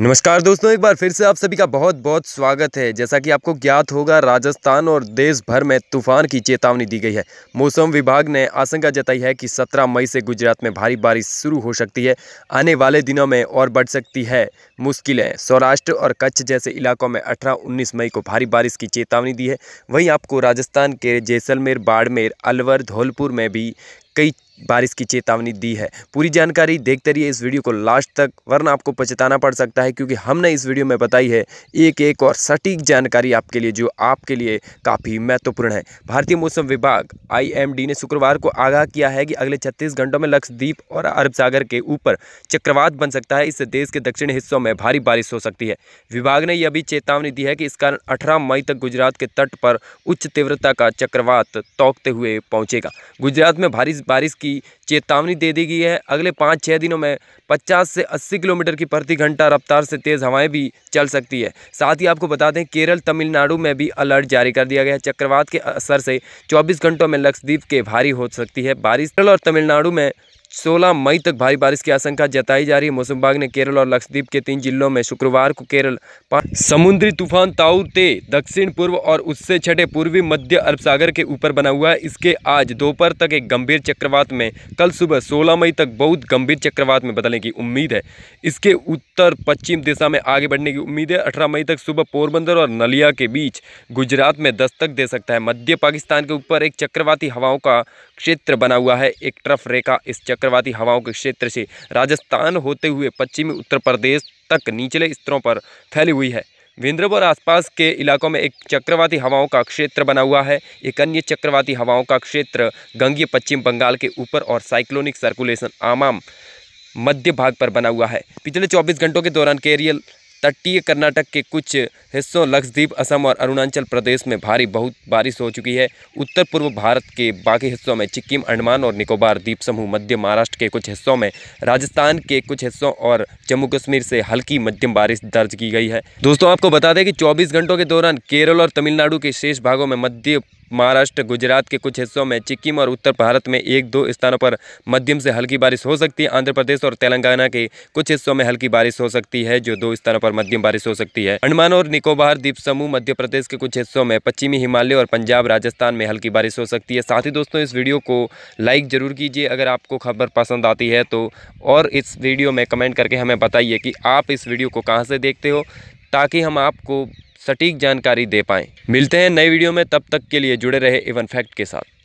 नमस्कार दोस्तों एक बार फिर से आप सभी का बहुत बहुत स्वागत है जैसा कि आपको ज्ञात होगा राजस्थान और देश भर में तूफान की चेतावनी दी गई है मौसम विभाग ने आशंका जताई है कि 17 मई से गुजरात में भारी बारिश शुरू हो सकती है आने वाले दिनों में और बढ़ सकती है मुश्किलें सौराष्ट्र और कच्छ जैसे इलाकों में अठारह उन्नीस मई को भारी बारिश की चेतावनी दी है वहीं आपको राजस्थान के जैसलमेर बाड़मेर अलवर धौलपुर में भी कई बारिश की चेतावनी दी है पूरी जानकारी देखते रहिए इस वीडियो को लास्ट तक वरना आपको पछताना पड़ सकता है क्योंकि हमने इस वीडियो में बताई है एक एक और सटीक जानकारी आपके लिए जो आपके लिए काफ़ी महत्वपूर्ण है भारतीय मौसम विभाग आईएमडी ने शुक्रवार को आगाह किया है कि अगले छत्तीस घंटों में लक्षद्वीप और अरब सागर के ऊपर चक्रवात बन सकता है इससे देश के दक्षिण हिस्सों में भारी बारिश हो सकती है विभाग ने यह भी चेतावनी दी है कि इस कारण अठारह मई तक गुजरात के तट पर उच्च तीव्रता का चक्रवात तोकते हुए पहुंचेगा गुजरात में भारी बारिश की चेतावनी दे दी गई है अगले पाँच छः दिनों में 50 से 80 किलोमीटर की प्रति घंटा रफ्तार से तेज़ हवाएं भी चल सकती है साथ ही आपको बता दें केरल तमिलनाडु में भी अलर्ट जारी कर दिया गया है चक्रवात के असर से चौबीस घंटों में लक्षद्वीप के भारी हो सकती है बारिश केरल और तमिलनाडु में 16 मई तक भारी बारिश की आशंका जताई जा रही है मौसम विभाग ने केरल और लक्षद्वीप के तीन जिलों में शुक्रवार को केरल समुद्री तूफान ते दक्षिण पूर्व और उससे छठे पूर्वी मध्य अरब सागर के ऊपर बना हुआ है इसके आज दोपहर तक एक गंभीर चक्रवात में कल सुबह सोलह मई तक बहुत गंभीर चक्रवात में बदलने की उम्मीद है इसके उत्तर पश्चिम दिशा में आगे बढ़ने की उम्मीद है अठारह मई तक सुबह पोरबंदर और नलिया के बीच गुजरात में दस्तक दे सकता है मध्य पाकिस्तान के ऊपर एक चक्रवाती हवाओं का क्षेत्र बना हुआ है एक ट्रफ रेखा इस चक्र चक्रवाती हवाओं के क्षेत्र से राजस्थान होते हुए पश्चिमी उत्तर प्रदेश तक निचले स्तरों पर फैली हुई है विंध्रभ और आसपास के इलाकों में एक चक्रवाती हवाओं का क्षेत्र बना हुआ है एक अन्य चक्रवाती हवाओं का क्षेत्र गंगीय पश्चिम बंगाल के ऊपर और साइक्लोनिक सर्कुलेशन आमाम मध्य भाग पर बना हुआ है पिछले 24 घंटों के दौरान केरल तटीय कर्नाटक के कुछ हिस्सों लक्षद्वीप असम और अरुणाचल प्रदेश में भारी बहुत बारिश हो चुकी है उत्तर पूर्व भारत के बाकी हिस्सों में सिक्किम अंडमान और निकोबार द्वीप समूह मध्य महाराष्ट्र के कुछ हिस्सों में राजस्थान के कुछ हिस्सों और जम्मू कश्मीर से हल्की मध्यम बारिश दर्ज की गई है दोस्तों आपको बता दें कि चौबीस घंटों के दौरान केरल और तमिलनाडु के शेष भागों में मध्य महाराष्ट्र गुजरात के कुछ हिस्सों में सिक्किम और उत्तर भारत में एक दो स्थानों पर मध्यम से हल्की बारिश हो सकती है आंध्र प्रदेश और तेलंगाना के कुछ हिस्सों में हल्की बारिश हो सकती है जो दो स्थानों पर मध्यम बारिश हो सकती है अंडमान और निकोबार द्वीप समूह मध्य प्रदेश के कुछ हिस्सों में पश्चिमी हिमालय और पंजाब राजस्थान में हल्की बारिश हो सकती है साथ ही दोस्तों इस वीडियो को लाइक जरूर कीजिए अगर आपको खबर पसंद आती है तो और इस वीडियो में कमेंट करके हमें बताइए कि आप इस वीडियो को कहाँ से देखते हो ताकि हम आपको सटीक जानकारी दे पाएँ मिलते हैं नए वीडियो में तब तक के लिए जुड़े रहे इवन फैक्ट के साथ